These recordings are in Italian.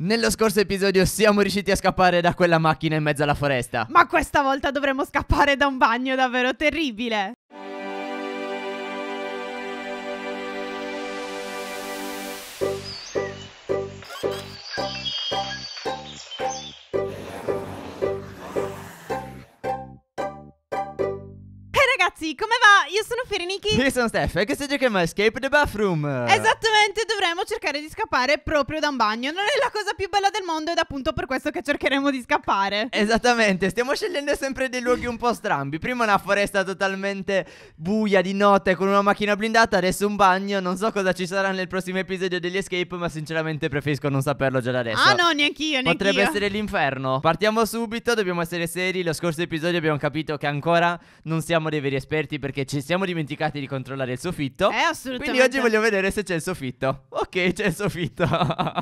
Nello scorso episodio siamo riusciti a scappare da quella macchina in mezzo alla foresta. Ma questa volta dovremo scappare da un bagno davvero terribile. ragazzi, come va? Io sono Ferenichi. Io sono Steph e questo giochiamo a Escape the Bathroom. Esattamente, dovremmo cercare di scappare proprio da un bagno. Non è la cosa più bella del mondo ed è appunto per questo che cercheremo di scappare. Esattamente, stiamo scegliendo sempre dei luoghi un po' strambi. Prima una foresta totalmente buia di notte con una macchina blindata, adesso un bagno. Non so cosa ci sarà nel prossimo episodio degli Escape, ma sinceramente preferisco non saperlo già da adesso. Ah no, neanch'io, neanch'io. Potrebbe essere l'inferno. Partiamo subito, dobbiamo essere seri. Lo scorso episodio abbiamo capito che ancora non siamo dei veri esperti esperti perché ci siamo dimenticati di controllare il soffitto. Eh, assolutamente. Quindi oggi voglio vedere se c'è il soffitto. Ok, c'è il soffitto.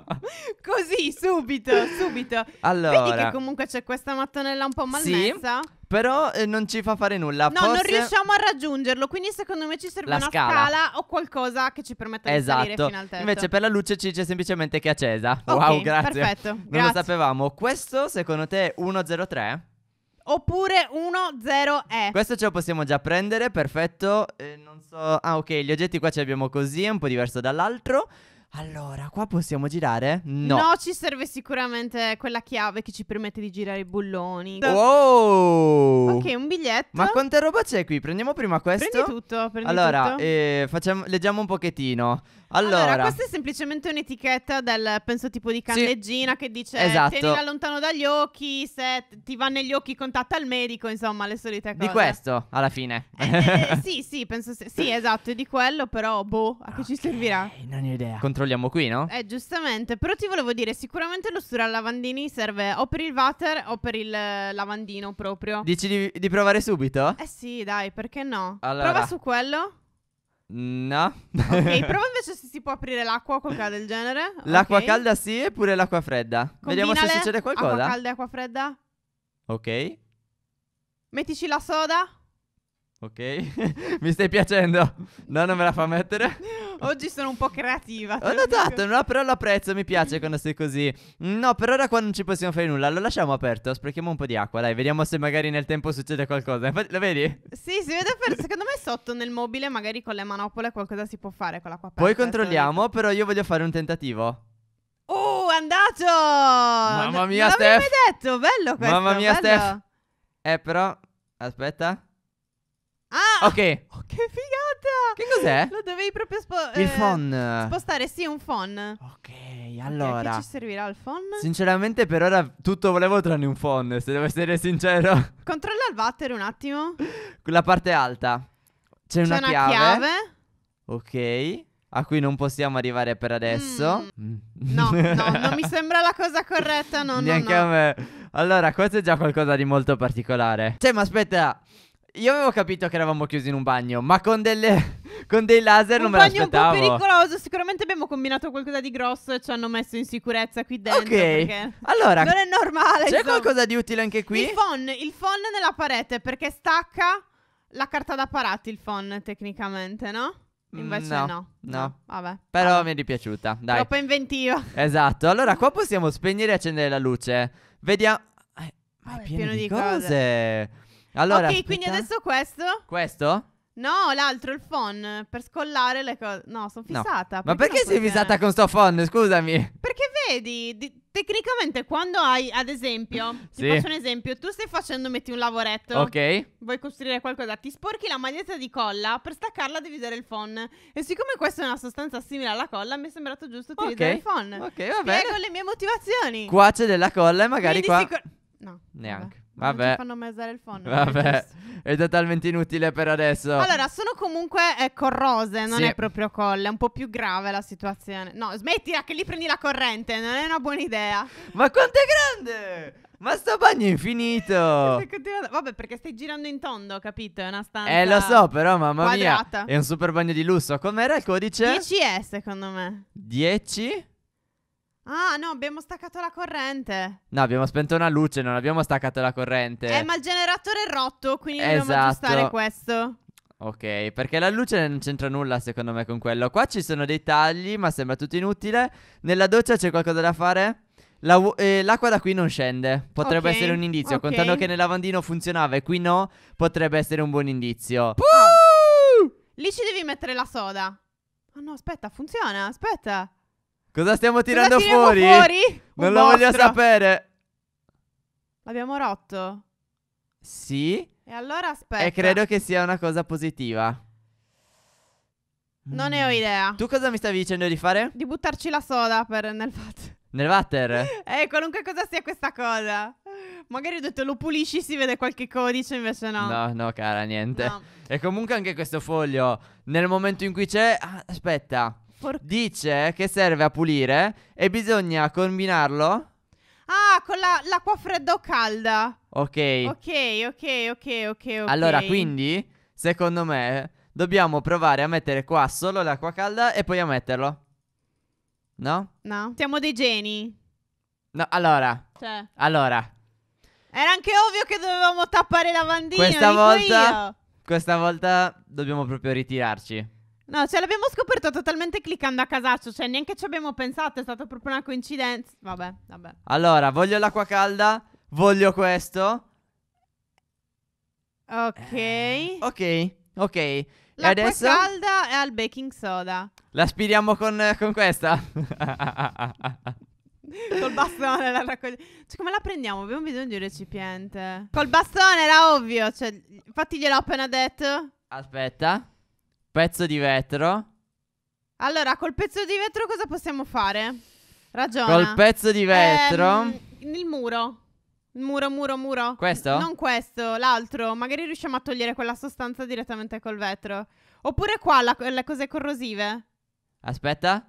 Così, subito, subito. Allora. Vedi che comunque c'è questa mattonella un po' malmessa. Sì. Però eh, non ci fa fare nulla. No, Forse... non riusciamo a raggiungerlo. Quindi, secondo me, ci serve la una scala. scala o qualcosa che ci permetta di esatto. salire fino al tetto. Invece, per la luce ci dice semplicemente che è accesa. Okay, wow, grazie. Perfetto. Non grazie. lo sapevamo. Questo, secondo te, è 103? Oppure 1-0-E. Questo ce lo possiamo già prendere, perfetto. Eh, non so. Ah, ok, gli oggetti qua ce li abbiamo così, è un po' diverso dall'altro. Allora, qua possiamo girare? No. No, ci serve sicuramente quella chiave che ci permette di girare i bulloni. Wow! Ok, un biglietto. Ma quanta roba c'è qui? Prendiamo prima questo. Prendi tutto, prendi allora, tutto. Eh, facciamo, leggiamo un pochettino. Allora. allora, questa è semplicemente un'etichetta del, penso, tipo di candeggina sì. che dice esatto. tienila lontano dagli occhi, se ti va negli occhi contatta il medico, insomma, le solite cose. Di questo, alla fine. Eh, eh, sì, sì, penso, se... sì, esatto, è di quello, però, boh, a okay. che ci servirà? Non ho idea. Controlliamo controlliamo qui, no? Eh, giustamente. Però ti volevo dire, sicuramente lo stura al lavandini serve o per il water o per il eh, lavandino proprio. Dici di, di provare subito? Eh sì, dai, perché no? Allora. Prova su quello. No. ok, prova invece se si può aprire l'acqua o qualcosa del genere. L'acqua okay. calda sì, eppure l'acqua fredda. Combinale. Vediamo se succede qualcosa. Acqua calda e acqua fredda. Ok. Mettici la soda. Ok. Mi stai piacendo. No, non me la fa mettere. Oggi sono un po' creativa. Ho oh, notato, esatto, no, però lo apprezzo, mi piace quando sei così. No, per ora qua non ci possiamo fare nulla. Lo lasciamo aperto, sprechiamo un po' di acqua, dai, vediamo se magari nel tempo succede qualcosa. Lo vedi? Sì, si vede per... Secondo me sotto nel mobile, magari con le manopole qualcosa si può fare con l'acqua aperta. Poi controlliamo, però io voglio fare un tentativo. Oh, uh, andato! Mamma mia, Steph! L'avevi detto, bello questo, Mamma mia, bello. Steph! Eh, però... Aspetta. Ah! Ok. Oh, che figata! Esatto. Che cos'è? Lo dovevi proprio spostare il eh, phon. spostare, sì, un phon. Ok, allora. Che ci servirà il phon? Sinceramente, per ora tutto volevo tranne un phon, se devo essere sincero. Controlla il water un attimo. La parte alta. C'è, C'è una, una chiave. chiave. Ok. A cui non possiamo arrivare per adesso. Mm. No, no, non mi sembra la cosa corretta. No, Neanche no, no. a me. Allora, questo è già qualcosa di molto particolare. Cioè, ma aspetta. Io avevo capito che eravamo chiusi in un bagno, ma con delle. Con dei laser non me l'aspettavo. Un bagno un po' pericoloso. Sicuramente abbiamo combinato qualcosa di grosso e ci hanno messo in sicurezza qui dentro. Ok. allora. Non è normale. C'è insomma. qualcosa di utile anche qui? Il phon, il phon nella parete perché stacca la carta da parati. Il phon, tecnicamente, no? Mm, Invece no, no. no. Vabbè. Però vabbè. mi è dispiaciuta. Dai. Troppo inventiva. Esatto. Allora, qua possiamo spegnere e accendere la luce. Vediamo. ma è, vabbè, pieno, pieno, di, di cose. cose. Allora, ok, aspetta. quindi adesso questo. Questo? No, l'altro, il phone, per scollare le cose. No, sono fissata. No. Ma perché, sei fissata con sto phone? Scusami. Perché vedi, di- tecnicamente quando hai, ad esempio, sì. faccio un esempio, tu stai facendo, metti un lavoretto. Ok. Vuoi costruire qualcosa, ti sporchi la maglietta di colla, per staccarla devi usare il phone. E siccome questa è una sostanza simile alla colla, mi è sembrato giusto utilizzare okay. il phone. Ok, va bene. Spiego le mie motivazioni. Qua c'è della colla e magari quindi qua... Sicur- no. Neanche. Vabbè. Vabbè. Non fanno mai usare il phon. Vabbè. È totalmente inutile per adesso. Allora, sono comunque eh, corrose, non sì. è proprio colle. È un po' più grave la situazione. No, smettila che lì prendi la corrente. Non è una buona idea. Ma quanto è grande! Ma sto bagno è infinito! Vabbè, perché stai girando in tondo, capito? È una stanza. Eh, lo so, però, mamma quadrata. mia. È un super bagno di lusso. Com'era il codice? 10E, secondo me. 10? Ah, no, abbiamo staccato la corrente. No, abbiamo spento una luce, non abbiamo staccato la corrente. Eh, ma il generatore è rotto, quindi esatto. dobbiamo aggiustare questo. Ok, perché la luce non c'entra nulla secondo me con quello. Qua ci sono dei tagli, ma sembra tutto inutile. Nella doccia c'è qualcosa da fare? La, eh, l'acqua da qui non scende. Potrebbe okay, essere un indizio. Okay. Contando che nel lavandino funzionava e qui no, potrebbe essere un buon indizio. Oh. Lì ci devi mettere la soda. Oh no, aspetta, funziona, aspetta. Cosa stiamo tirando Cosa fuori? fuori? Non lo voglio sapere. L'abbiamo rotto. Sì. E allora aspetta. E credo che sia una cosa positiva. Non mm. ne ho mm. idea. Tu cosa mi stavi dicendo di fare? Di buttarci la soda per, nel water. Nel water? eh, qualunque cosa sia questa cosa. Magari ho detto lo pulisci, si vede qualche codice, invece no. No, no, cara, niente. No. E comunque anche questo foglio, nel momento in cui c'è... Ah, aspetta. Porca- Dice che serve a pulire e bisogna combinarlo. Ah, con la- l'acqua fredda o calda. Ok. Ok, ok, ok, ok. Allora, quindi, secondo me, dobbiamo provare a mettere qua solo l'acqua calda e poi a metterlo. No? No, siamo dei geni. No, allora. Cioè. Allora, Era anche ovvio che dovevamo tappare la bandina. questa volta questa volta dobbiamo proprio ritirarci. No, ce l'abbiamo scoperto totalmente cliccando a casaccio, cioè neanche ci abbiamo pensato, è stata proprio una coincidenza. Vabbè, vabbè. Allora, voglio l'acqua calda, voglio questo. Ok. Eh, ok, ok. L'acqua adesso... calda è al baking soda. L'aspiriamo con, eh, con questa? Col bastone la raccogliamo. Cioè, come la prendiamo? Abbiamo bisogno di un recipiente. Col bastone era ovvio. Cioè, infatti, gliel'ho appena detto. Aspetta. Pezzo di vetro. Allora, col pezzo di vetro cosa possiamo fare? Ragiona. Col pezzo di vetro. Ehm, il muro. Muro, muro, muro. Questo? non questo, l'altro. Magari riusciamo a togliere quella sostanza direttamente col vetro. Oppure qua, la, le cose corrosive. Aspetta.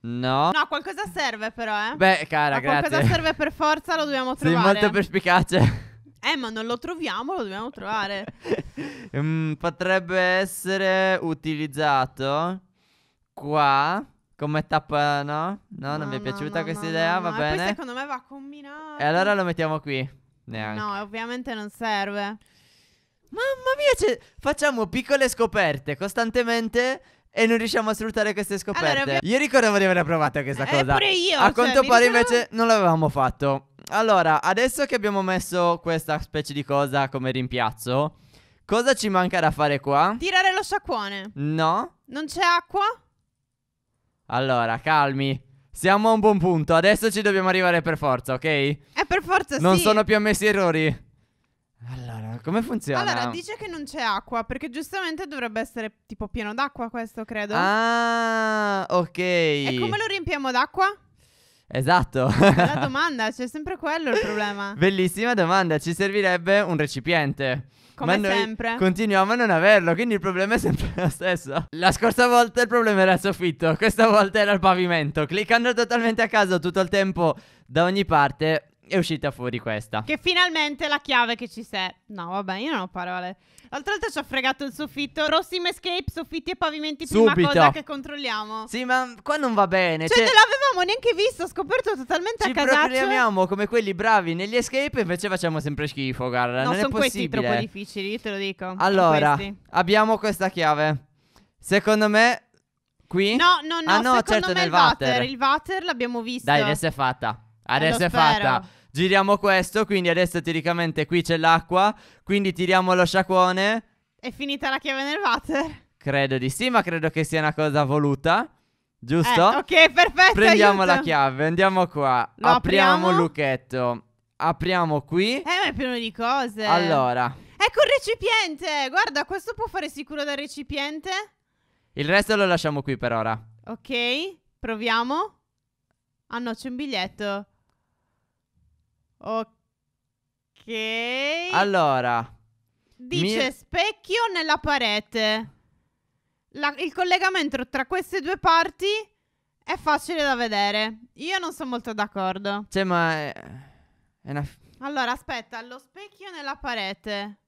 No. No, qualcosa serve però, eh. Beh, cara, Ma grazie. Qualcosa serve per forza, lo dobbiamo trovare. Sei molto perspicace. Eh, ma non lo troviamo, lo dobbiamo trovare. mm, potrebbe essere utilizzato qua come tappa, no? No, non mi è piaciuta no, questa no, idea, va bene. Ma secondo me va combinato. E allora lo mettiamo qui. Neanche. No, ovviamente non serve. Mamma mia, facciamo piccole scoperte costantemente e non riusciamo a sfruttare queste scoperte. Allora, io ricordavo di aver provato questa eh, cosa. Pure io. A cioè, quanto pare ricordo... invece non l'avevamo fatto allora, adesso che abbiamo messo questa specie di cosa come rimpiazzo, cosa ci manca da fare qua? Tirare lo sciacquone. No. Non c'è acqua? Allora, calmi. Siamo a un buon punto. Adesso ci dobbiamo arrivare per forza, ok? È eh, per forza Non sì. sono più ammessi errori. Allora, come funziona? Allora, dice che non c'è acqua, perché giustamente dovrebbe essere tipo pieno d'acqua questo, credo. Ah, ok. E come lo riempiamo d'acqua? Esatto. La domanda, c'è sempre quello il problema. Bellissima domanda, ci servirebbe un recipiente. Come ma sempre. Continuiamo a non averlo, quindi il problema è sempre lo stesso. La scorsa volta il problema era il soffitto, questa volta era il pavimento. Cliccando totalmente a caso tutto il tempo da ogni parte, è uscita fuori questa. Che finalmente la chiave che ci sei. No, vabbè, io non ho parole. L'altra volta ci ha fregato il soffitto. Rossim Escape, soffitti e pavimenti, prima cosa che controlliamo. Sì, ma qua non va bene. Cioè, cioè... non l'avevamo neanche visto, ho scoperto totalmente ci a casaccio. Ci proclamiamo come quelli bravi negli escape, invece facciamo sempre schifo, guarda. No, non sono questi troppo difficili, io te lo dico. Allora, abbiamo questa chiave. Secondo me... Qui? No, no, no, ah, no secondo certo, me il water. Il water l'abbiamo visto. Dai, adesso è fatta. Eh, adesso è fatta. Giriamo questo, quindi adesso teoricamente qui c'è l'acqua, quindi tiriamo lo sciacquone. È finita la chiave nel water? Credo di sì, ma credo che sia una cosa voluta. Giusto? Eh, ok, perfetto. Prendiamo aiuto. la chiave, andiamo qua. Lo apriamo il lucchetto. Apriamo qui. Eh, ma è pieno di cose. Allora. Ecco il recipiente. Guarda, questo può fare sicuro dal recipiente. Il resto lo lasciamo qui per ora. Ok, proviamo. Ah no, c'è un biglietto. Ok. Allora. Dice mi... specchio nella parete. La, il collegamento tra queste due parti è facile da vedere. Io non sono molto d'accordo. Cioè, ma... È, è una... Allora, aspetta, lo specchio nella parete.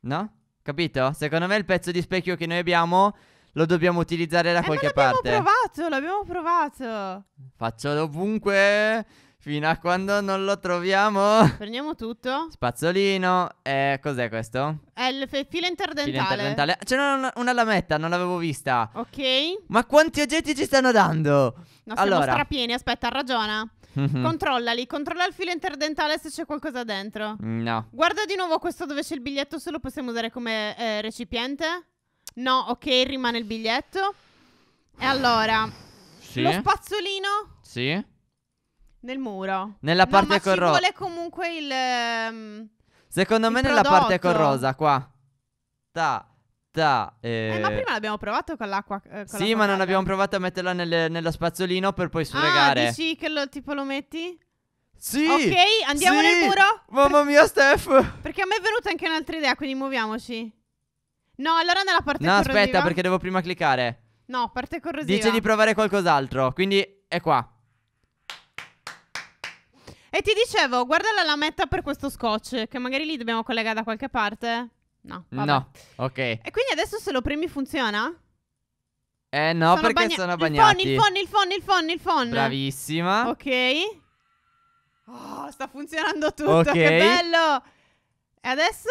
No? Capito? Secondo me il pezzo di specchio che noi abbiamo lo dobbiamo utilizzare da eh, qualche parte. L'abbiamo provato, l'abbiamo provato. Faccio ovunque. Fino a quando non lo troviamo. Prendiamo tutto. Spazzolino. Eh, cos'è questo? È il f- filo interdentale. Filo interdentale. C'era una, una, lametta, non l'avevo vista. Ok. Ma quanti oggetti ci stanno dando? No, siamo allora. strapieni. Aspetta, ragiona. Mm-hmm. Controllali, controlla il filo interdentale se c'è qualcosa dentro. No. Guarda di nuovo questo dove c'è il biglietto, se lo possiamo usare come eh, recipiente. No, ok, rimane il biglietto. E allora, sì. lo spazzolino. Sì. Nel muro. Nella no, parte corrosa. Ma ci vuole comunque il... ehm, Secondo il me nella parte prodotto. corrosa qua. Ta ta eh, eh, ma prima l'abbiamo provato con l'acqua. eh, con Sì, l'acqua ma non abbiamo provato a metterla nelle- nello spazzolino per poi sfregare. Ah, sfregare. dici che lo, tipo lo metti? Sì! Ok, andiamo sì. nel muro? Mamma mia, Steph! Perché a me è venuta anche un'altra idea, quindi muoviamoci. No, allora nella parte No, corrosiva. aspetta, perché devo prima cliccare. No, parte corrosiva. Dice di provare qualcos'altro, quindi è qua. E ti dicevo, guarda la lametta per questo scotch, che magari li dobbiamo collegare da qualche parte. No, vabbè. No, ok. E quindi adesso se lo premi funziona? Eh no, sono perché bagna- sono bagnati. Il phone, il phone, il phone, il phone, Bravissima. Ok. Oh, sta funzionando tutto, okay. che bello. E adesso?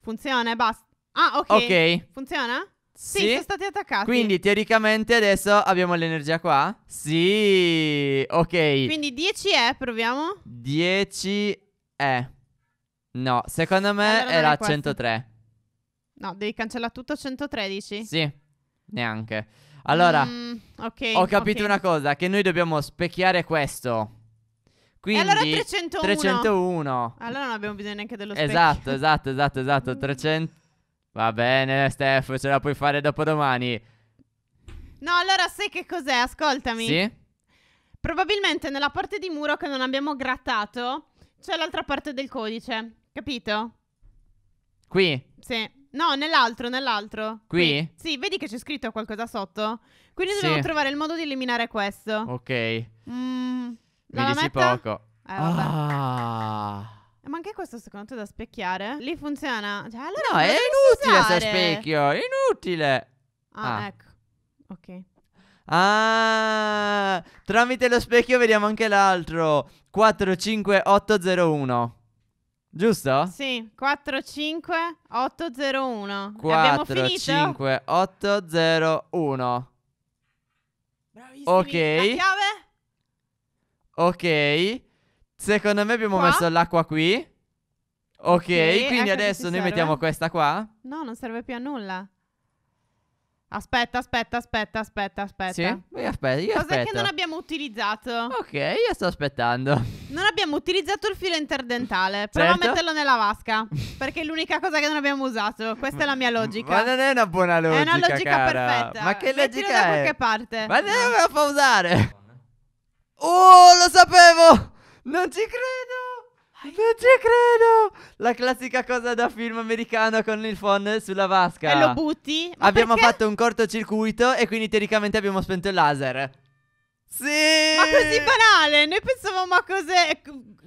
Funziona e basta. Ah, ok. Ok. Funziona? Sì, sì, sono stati attaccati. Quindi teoricamente adesso abbiamo l'energia qua? Sì, ok. Quindi 10 è, proviamo? 10 è. No, secondo me allora era 103. No, devi cancellare tutto 113? Sì, neanche. Allora, mm, okay, ho capito okay. una cosa, che noi dobbiamo specchiare questo. Quindi, allora 301. 301. Allora non abbiamo bisogno neanche dello specchio. Esatto, esatto, esatto, esatto. 300... Va bene, Steph, ce la puoi fare dopo domani. No, allora sai che cos'è? Ascoltami. Sì? Probabilmente nella parte di muro che non abbiamo grattato c'è l'altra parte del codice, capito? Qui? Sì. No, nell'altro, nell'altro. Qui? Sì, vedi che c'è scritto qualcosa sotto? Quindi sì. dobbiamo trovare il modo di eliminare questo. Ok. Mm, Mi dici metto? poco. Eh, ah. Eh, ma anche questo secondo te da specchiare? Lì funziona. Cioè, allora no, è inutile usare. se specchio, è inutile. Ah, ah, ecco. Ok. Ah, tramite lo specchio vediamo anche l'altro. 45801. Giusto? Sì, 45801. 45801. Bravissimo. Ok. La chiave? Ok. Secondo me abbiamo qua? messo l'acqua qui. Ok, sì, ecco quindi adesso noi serve. mettiamo questa qua. No, non serve più a nulla. Aspetta, aspetta, aspetta, aspetta, aspetta. Sì, eh, io aspetto, io Cosa aspetto. che non abbiamo utilizzato. Ok, io sto aspettando. Non abbiamo utilizzato il filo interdentale. Prova a certo. metterlo nella vasca. Perché è l'unica cosa che non abbiamo usato. Questa è la mia logica. Ma non è una buona logica, È una logica cara. perfetta. Ma che Mettilo logica è? da qualche parte. Ma non me la fa usare. Oh, lo sapevo! Non ci credo! Non ci credo! La classica cosa da film americano con il phone sulla vasca. E lo butti? Ma abbiamo perché? fatto un cortocircuito e quindi teoricamente abbiamo spento il laser. Sì! Ma così banale! Noi pensavamo a cose...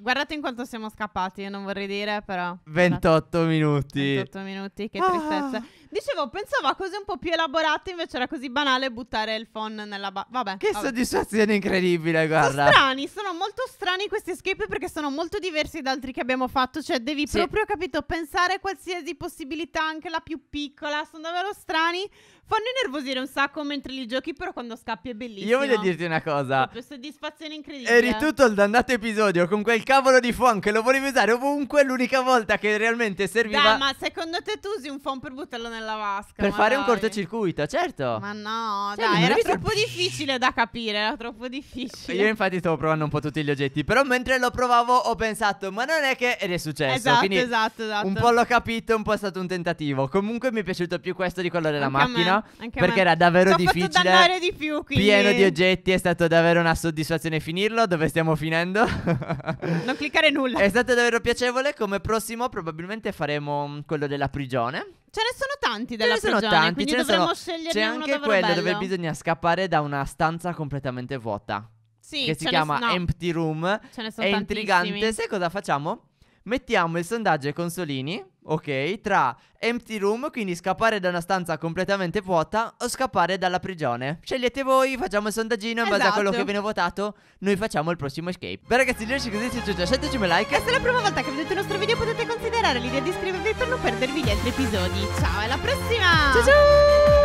Guardate in quanto siamo scappati, io non vorrei dire, però... 28 guardate. minuti. 28 minuti, che ah. tristezza. Ah. Dicevo, pensavo a cose un po' più elaborate, invece era così banale buttare il phone nella ba- Vabbè. Che vabbè. soddisfazione incredibile, guarda. Sono strani, sono molto strani questi escape perché sono molto diversi da altri che abbiamo fatto, cioè devi sì. proprio, capito, pensare a qualsiasi possibilità, anche la più piccola, sono davvero strani. Fanno innervosire un sacco mentre li giochi, però quando scappi è bellissimo. Io voglio dirti una cosa. Proprio soddisfazione incredibile. Eri tutto il dannato episodio con quel cavolo di phone che lo volevi usare ovunque, l'unica volta che realmente serviva. Dai, ma secondo te tu usi un phone per buttarlo nella nella vasca. Per fare dai. un cortocircuito, certo. Ma no, cioè, dai, era troppo il... difficile da capire, era troppo difficile. Io infatti stavo provando un po' tutti gli oggetti, però mentre lo provavo ho pensato, ma non è che ed è successo. Esatto, Quindi esatto, esatto. Un po' l'ho capito, un po' è stato un tentativo. Comunque mi è piaciuto più questo di quello della anche macchina, perché era davvero T'ho difficile. Fatto dannare di più, quindi... Pieno di oggetti, è stato davvero una soddisfazione finirlo, dove stiamo finendo. non cliccare nulla. È stato davvero piacevole, come prossimo probabilmente faremo mm, quello della prigione. Ce ne sono tanti della ce ne sono tanti, quindi ce ne dovremmo sono... sceglierne C'è anche quello bello. dove bisogna scappare da una stanza completamente vuota. Sì, che si chiama ne... no. Empty Room. Ce ne sono È intrigante. Sai cosa facciamo? Mettiamo il sondaggio ai consolini, ok, tra empty room, quindi scappare da una stanza completamente vuota o scappare dalla prigione. Scegliete voi, facciamo il sondaggino in esatto. base a quello che esatto. viene votato, noi facciamo il prossimo escape. Beh ragazzi, noi ci così se già lasciateci un like. Se è la prima volta che vedete il nostro video potete considerare l'idea di iscrivervi per non perdervi gli altri episodi. Ciao, alla prossima! Ciao ciao!